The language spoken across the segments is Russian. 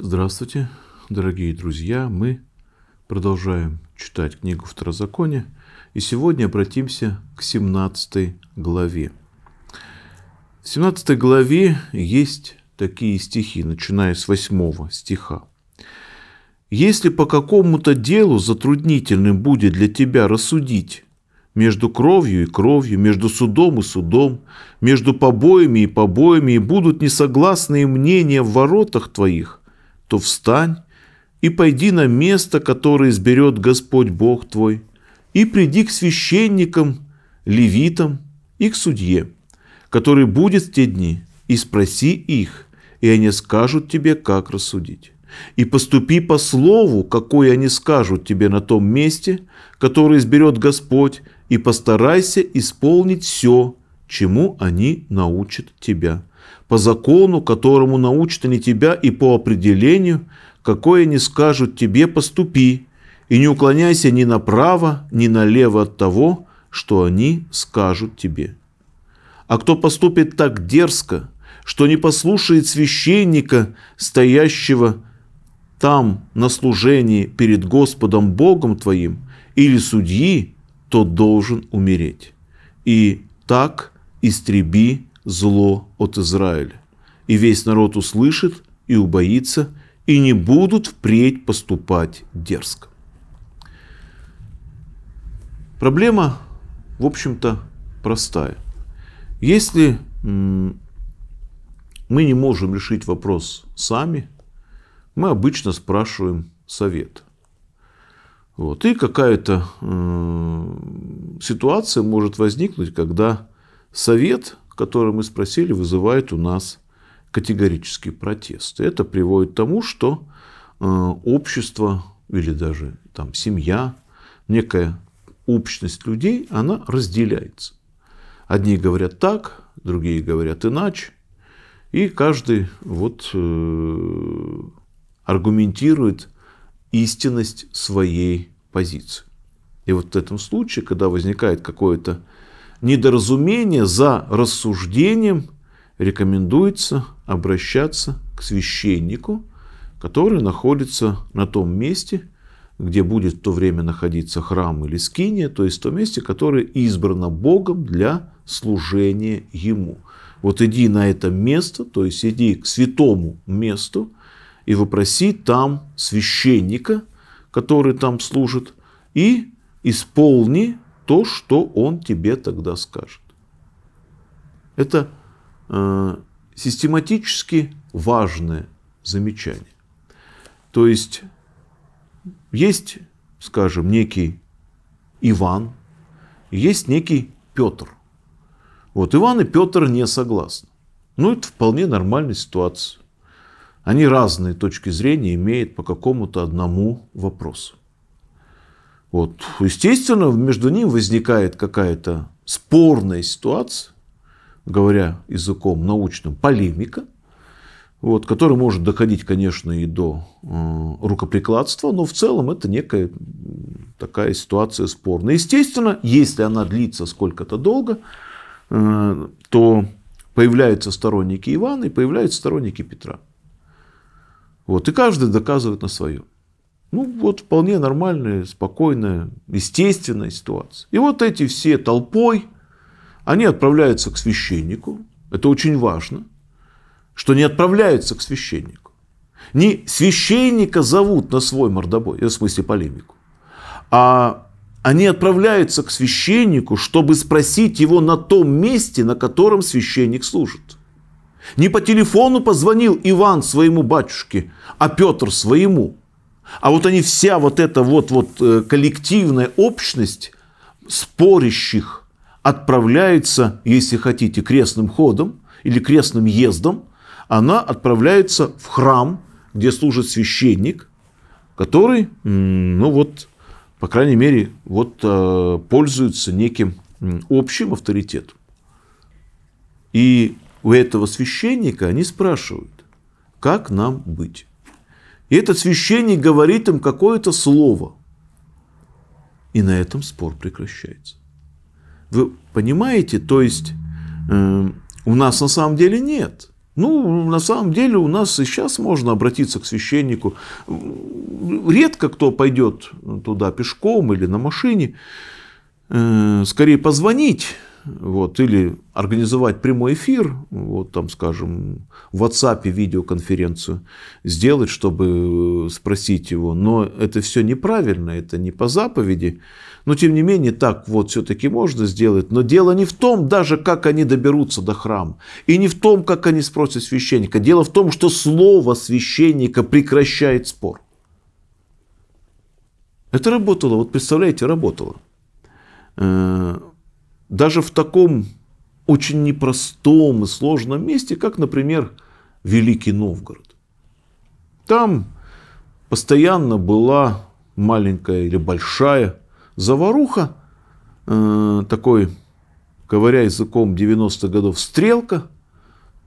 Здравствуйте, дорогие друзья! Мы продолжаем читать книгу Второзакония, и сегодня обратимся к 17 главе. В 17 главе есть такие стихи, начиная с 8 стиха. «Если по какому-то делу затруднительным будет для тебя рассудить, между кровью и кровью, между судом и судом, между побоями и побоями, и будут несогласные мнения в воротах твоих, то встань и пойди на место, которое изберет Господь Бог твой, и приди к священникам, левитам и к судье, который будет в те дни, и спроси их, и они скажут тебе, как рассудить. И поступи по слову, какое они скажут тебе на том месте, которое изберет Господь, и постарайся исполнить все, чему они научат тебя по закону, которому научат они тебя, и по определению, какое они скажут тебе, поступи, и не уклоняйся ни направо, ни налево от того, что они скажут тебе. А кто поступит так дерзко, что не послушает священника, стоящего там на служении перед Господом Богом твоим, или судьи, то должен умереть. И так истреби зло от Израиля. И весь народ услышит и убоится, и не будут впредь поступать дерзко. Проблема, в общем-то, простая. Если мы не можем решить вопрос сами, мы обычно спрашиваем совет. Вот. И какая-то э, ситуация может возникнуть, когда совет которые мы спросили, вызывает у нас категорический протест. И это приводит к тому, что э, общество или даже там, семья, некая общность людей, она разделяется. Одни говорят так, другие говорят иначе. И каждый вот, э, аргументирует истинность своей позиции. И вот в этом случае, когда возникает какое-то недоразумение за рассуждением рекомендуется обращаться к священнику, который находится на том месте, где будет в то время находиться храм или скиния, то есть в том месте, которое избрано Богом для служения Ему. Вот иди на это место, то есть иди к святому месту и выпроси там священника, который там служит, и исполни то, что он тебе тогда скажет. Это э, систематически важное замечание. То есть есть, скажем, некий Иван, есть некий Петр. Вот Иван и Петр не согласны. Ну, это вполне нормальная ситуация. Они разные точки зрения имеют по какому-то одному вопросу. Вот. Естественно, между ним возникает какая-то спорная ситуация, говоря языком научным, полемика, вот, которая может доходить, конечно, и до э, рукоприкладства, но в целом это некая такая ситуация спорная. Естественно, если она длится сколько-то долго, э, то появляются сторонники Ивана и появляются сторонники Петра. Вот, и каждый доказывает на своем. Ну, вот вполне нормальная, спокойная, естественная ситуация. И вот эти все толпой, они отправляются к священнику. Это очень важно, что не отправляются к священнику. Не священника зовут на свой мордобой, э, в смысле полемику, а они отправляются к священнику, чтобы спросить его на том месте, на котором священник служит. Не по телефону позвонил Иван своему батюшке, а Петр своему. А вот они вся вот эта вот, вот э, коллективная общность спорящих отправляется, если хотите, крестным ходом или крестным ездом, она отправляется в храм, где служит священник, который, ну вот, по крайней мере, вот э, пользуется неким общим авторитетом. И у этого священника они спрашивают, как нам быть? И этот священник говорит им какое-то слово. И на этом спор прекращается. Вы понимаете, то есть э, у нас на самом деле нет. Ну, на самом деле у нас и сейчас можно обратиться к священнику. Редко кто пойдет туда пешком или на машине. Э, скорее позвонить вот, или организовать прямой эфир, вот там, скажем, в WhatsApp видеоконференцию сделать, чтобы э, спросить его. Но это все неправильно, это не по заповеди. Но, тем не менее, так вот все-таки можно сделать. Но дело не в том даже, как они доберутся до храма. И не в том, как они спросят священника. Дело в том, что слово священника прекращает спор. Это работало, вот представляете, работало э, даже в таком очень непростом и сложном месте, как, например, Великий Новгород. Там постоянно была маленькая или большая заваруха, э, такой, говоря языком 90-х годов, стрелка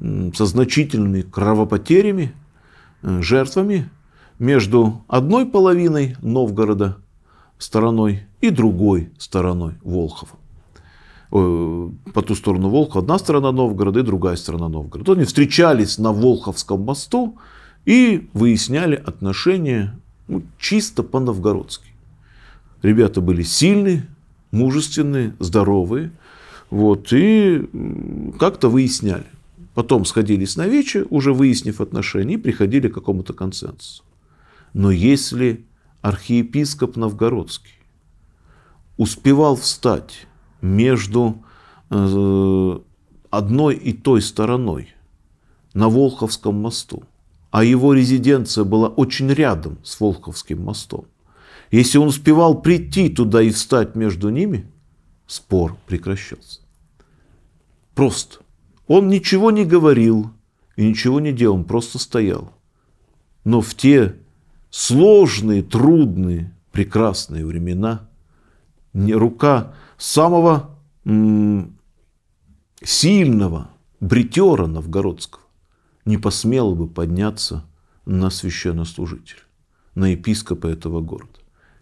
э, со значительными кровопотерями, э, жертвами между одной половиной Новгорода стороной и другой стороной Волхова. Э, по ту сторону Волха одна сторона Новгорода и другая сторона Новгорода. Они встречались на Волховском мосту и выясняли отношения ну, чисто по-новгородски. Ребята были сильные, мужественные, здоровые. Вот, и как-то выясняли. Потом сходились на вече, уже выяснив отношения, и приходили к какому-то консенсусу. Но если архиепископ Новгородский успевал встать между э, одной и той стороной на Волховском мосту. А его резиденция была очень рядом с Волховским мостом. Если он успевал прийти туда и встать между ними, спор прекращался. Просто. Он ничего не говорил и ничего не делал, он просто стоял. Но в те сложные, трудные, прекрасные времена рука самого м- сильного бритера новгородского не посмел бы подняться на священнослужитель, на епископа этого города.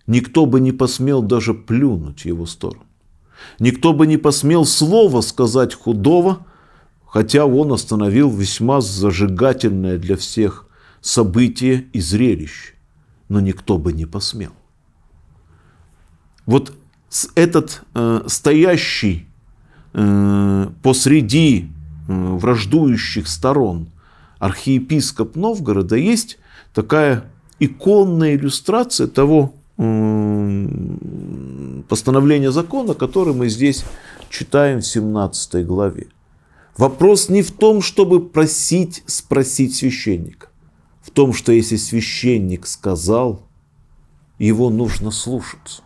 Никто бы не посмел даже плюнуть его сторону. Никто бы не посмел слова сказать худого, хотя он остановил весьма зажигательное для всех событие и зрелище. Но никто бы не посмел. Вот этот э, стоящий э, посреди э, враждующих сторон архиепископ Новгорода есть такая иконная иллюстрация того э, постановления закона, который мы здесь читаем в 17 главе. Вопрос не в том, чтобы просить спросить священника. В том, что если священник сказал, его нужно слушаться.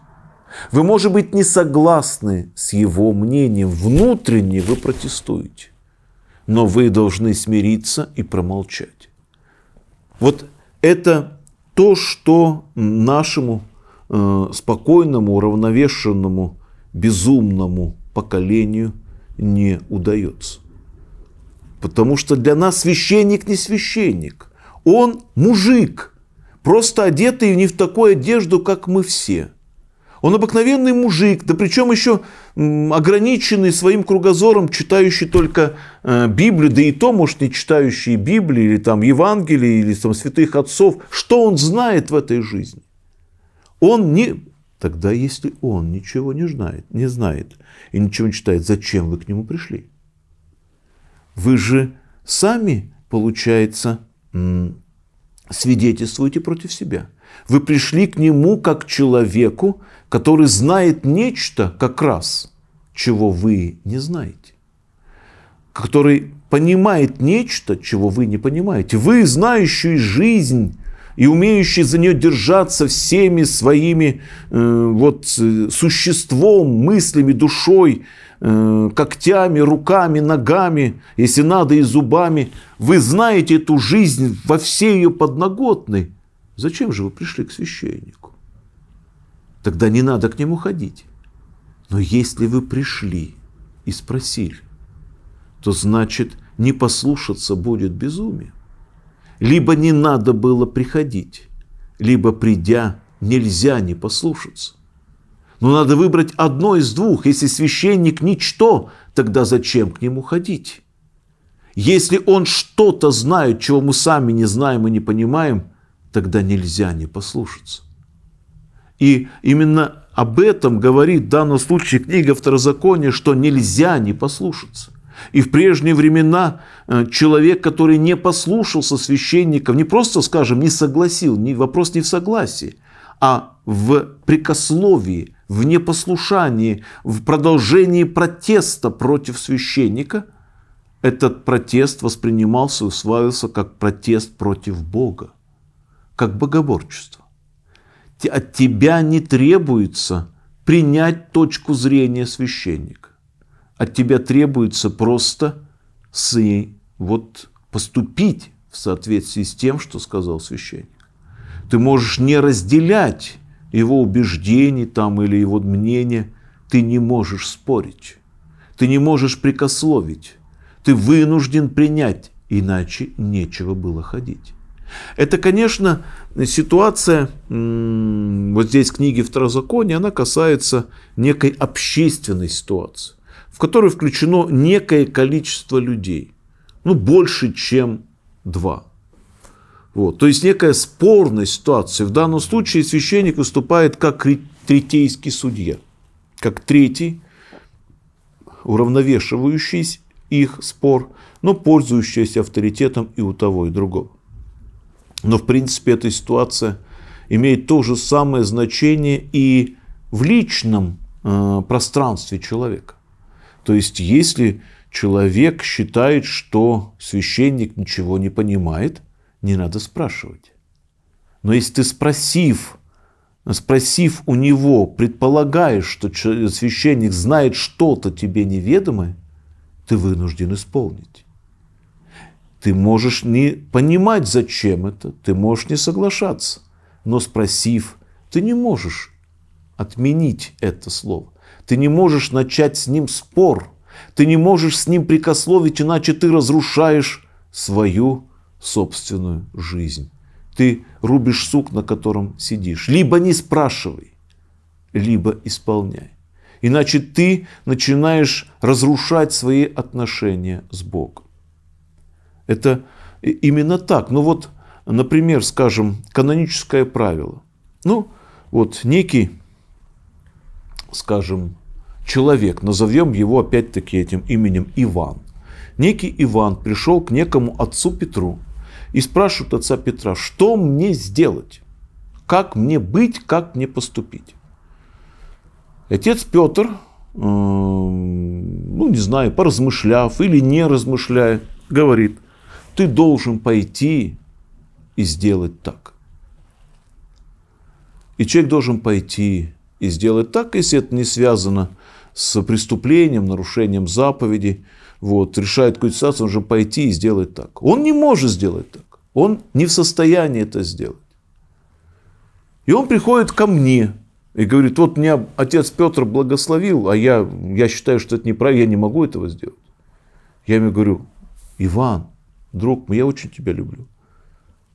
Вы, может быть, не согласны с его мнением, внутренне вы протестуете, но вы должны смириться и промолчать. Вот это то, что нашему э, спокойному, уравновешенному, безумному поколению не удается. Потому что для нас священник не священник. Он мужик, просто одетый не в такую одежду, как мы все – он обыкновенный мужик, да причем еще ограниченный своим кругозором, читающий только э, Библию, да и то, может, не читающий Библию, или там Евангелие, или там святых отцов. Что он знает в этой жизни? Он не... Тогда, если он ничего не знает, не знает и ничего не читает, зачем вы к нему пришли? Вы же сами, получается, свидетельствуете против себя. Вы пришли к нему как человеку, который знает нечто как раз, чего вы не знаете, который понимает нечто, чего вы не понимаете. Вы, знающий жизнь и умеющий за нее держаться всеми своими э, вот, э, существом, мыслями, душой, э, когтями, руками, ногами, если надо, и зубами, вы знаете эту жизнь во всей ее подноготной, зачем же вы пришли к священнику? тогда не надо к нему ходить. Но если вы пришли и спросили, то значит не послушаться будет безумие. Либо не надо было приходить, либо придя нельзя не послушаться. Но надо выбрать одно из двух. Если священник ничто, тогда зачем к нему ходить? Если он что-то знает, чего мы сами не знаем и не понимаем, тогда нельзя не послушаться. И именно об этом говорит в данном случае книга Второзакония, что нельзя не послушаться. И в прежние времена э, человек, который не послушался священников, не просто, скажем, не согласил, не, вопрос не в согласии, а в прикословии, в непослушании, в продолжении протеста против священника, этот протест воспринимался и усваивался как протест против Бога, как богоборчество от тебя не требуется принять точку зрения священника. От тебя требуется просто с, вот, поступить в соответствии с тем, что сказал священник. Ты можешь не разделять его убеждений там, или его мнения, ты не можешь спорить, ты не можешь прикословить, ты вынужден принять, иначе нечего было ходить. Это, конечно, ситуация, вот здесь книги Второзакония, она касается некой общественной ситуации, в которую включено некое количество людей, ну, больше, чем два. Вот. То есть некая спорная ситуация. В данном случае священник выступает как третейский судья, как третий, уравновешивающий их спор, но пользующийся авторитетом и у того, и другого. Но, в принципе, эта ситуация имеет то же самое значение и в личном э, пространстве человека. То есть, если человек считает, что священник ничего не понимает, не надо спрашивать. Но если ты спросив, спросив у него, предполагаешь, что священник знает что-то тебе неведомое, ты вынужден исполнить. Ты можешь не понимать, зачем это, ты можешь не соглашаться, но спросив, ты не можешь отменить это слово. Ты не можешь начать с ним спор. Ты не можешь с ним прикословить, иначе ты разрушаешь свою собственную жизнь. Ты рубишь сук, на котором сидишь. Либо не спрашивай, либо исполняй. Иначе ты начинаешь разрушать свои отношения с Богом. Это именно так. Ну вот, например, скажем, каноническое правило. Ну, вот некий, скажем, человек, назовем его опять-таки этим именем Иван. Некий Иван пришел к некому отцу Петру и спрашивает отца Петра, что мне сделать, как мне быть, как мне поступить. Отец Петр, э, ну не знаю, поразмышляв или не размышляя, говорит, ты должен пойти и сделать так. И человек должен пойти и сделать так, если это не связано с преступлением, нарушением заповеди, вот, решает какую-то ситуацию, он же пойти и сделать так. Он не может сделать так. Он не в состоянии это сделать. И он приходит ко мне и говорит, вот меня отец Петр благословил, а я, я считаю, что это неправильно, я не могу этого сделать. Я ему говорю, Иван, друг, я очень тебя люблю,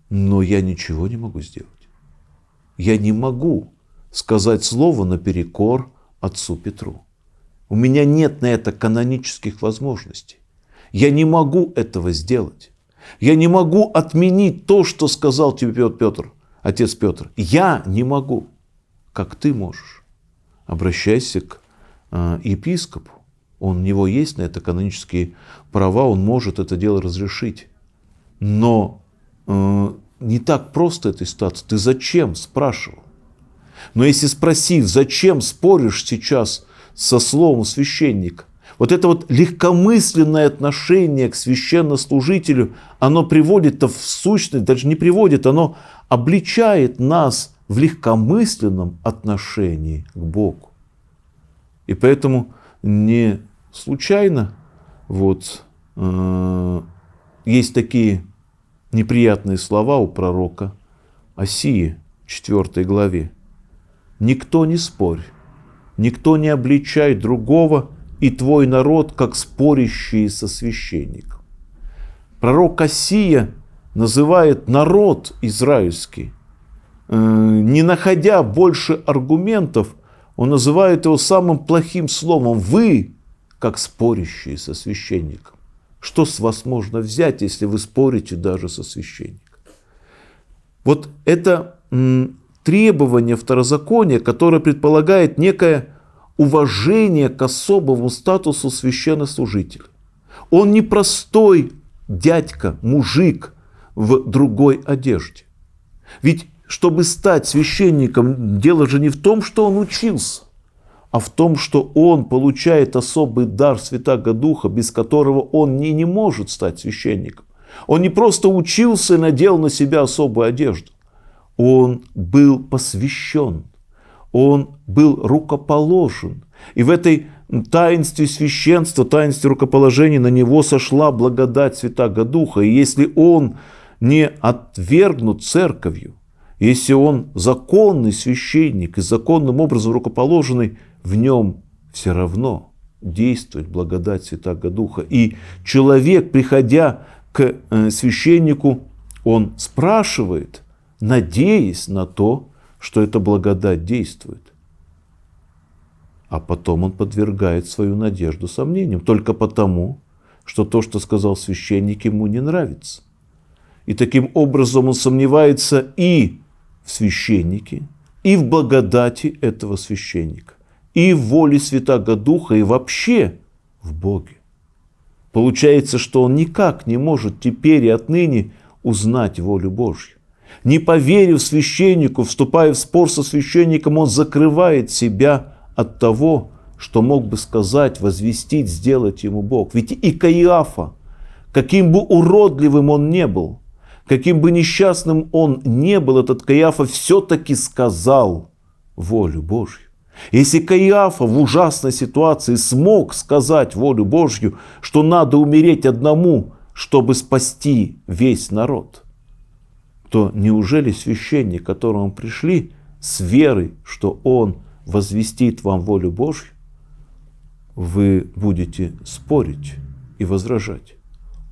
но я ничего не могу сделать. Я не могу сказать слово наперекор отцу Петру. У меня нет на это канонических возможностей. Я не могу этого сделать. Я не могу отменить то, что сказал тебе Петр, отец Петр. Я не могу, как ты можешь. Обращайся к э, епископу, он, у него есть на это канонические права, он может это дело разрешить. Но э, не так просто эта ситуация. Ты зачем спрашивал? Но если спросив, зачем споришь сейчас со словом священника, вот это вот легкомысленное отношение к священнослужителю, оно приводит-то в сущность, даже не приводит, оно обличает нас в легкомысленном отношении к Богу. И поэтому не случайно. Вот. Э, есть такие неприятные слова у пророка Осии, 4 главе. «Никто не спорь, никто не обличай другого и твой народ, как спорящие со священником». Пророк Осия называет народ израильский, э, не находя больше аргументов, он называет его самым плохим словом «вы», как спорящие со священником. Что с вас можно взять, если вы спорите даже со священником? Вот это требование второзакония, которое предполагает некое уважение к особому статусу священнослужителя. Он не простой дядька, мужик в другой одежде. Ведь чтобы стать священником, дело же не в том, что он учился а в том, что он получает особый дар Святаго Духа, без которого он не, не может стать священником. Он не просто учился и надел на себя особую одежду. Он был посвящен, он был рукоположен. И в этой таинстве священства, таинстве рукоположения на него сошла благодать Святаго Духа. И если он не отвергнут церковью, если он законный священник и законным образом рукоположенный, в нем все равно действует благодать Святаго Духа. И человек, приходя к э, священнику, он спрашивает, надеясь на то, что эта благодать действует. А потом он подвергает свою надежду сомнениям, только потому, что то, что сказал священник, ему не нравится. И таким образом он сомневается и в священнике, и в благодати этого священника и в воле Святаго Духа, и вообще в Боге. Получается, что он никак не может теперь и отныне узнать волю Божью. Не поверив священнику, вступая в спор со священником, он закрывает себя от того, что мог бы сказать, возвестить, сделать ему Бог. Ведь и Каиафа, каким бы уродливым он не был, каким бы несчастным он не был, этот Каиафа все-таки сказал волю Божью. Если Каиафа в ужасной ситуации смог сказать волю Божью, что надо умереть одному, чтобы спасти весь народ, то неужели священник, к которому пришли, с верой, что он возвестит вам волю Божью, вы будете спорить и возражать?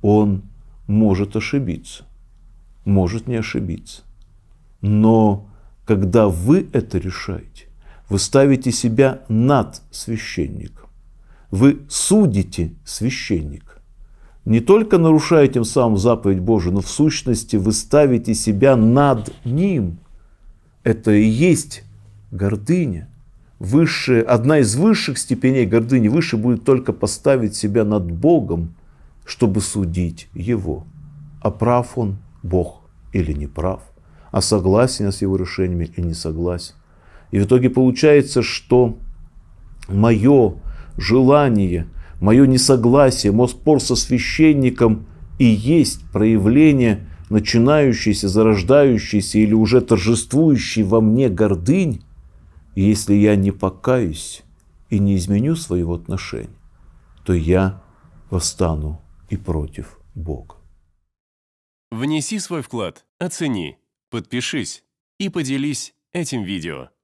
Он может ошибиться, может не ошибиться. Но когда вы это решаете, вы ставите себя над священником. Вы судите священника. Не только нарушая тем самым заповедь Божию, но в сущности вы ставите себя над ним. Это и есть гордыня. Выше, одна из высших степеней гордыни выше будет только поставить себя над Богом, чтобы судить Его. А прав он Бог или не прав, а согласен с Его решениями или не согласен. И в итоге получается, что мое желание, мое несогласие, мой спор со священником и есть проявление начинающейся, зарождающейся или уже торжествующей во мне гордынь, если я не покаюсь и не изменю своего отношения, то я восстану и против Бога. Внеси свой вклад, оцени, подпишись и поделись этим видео.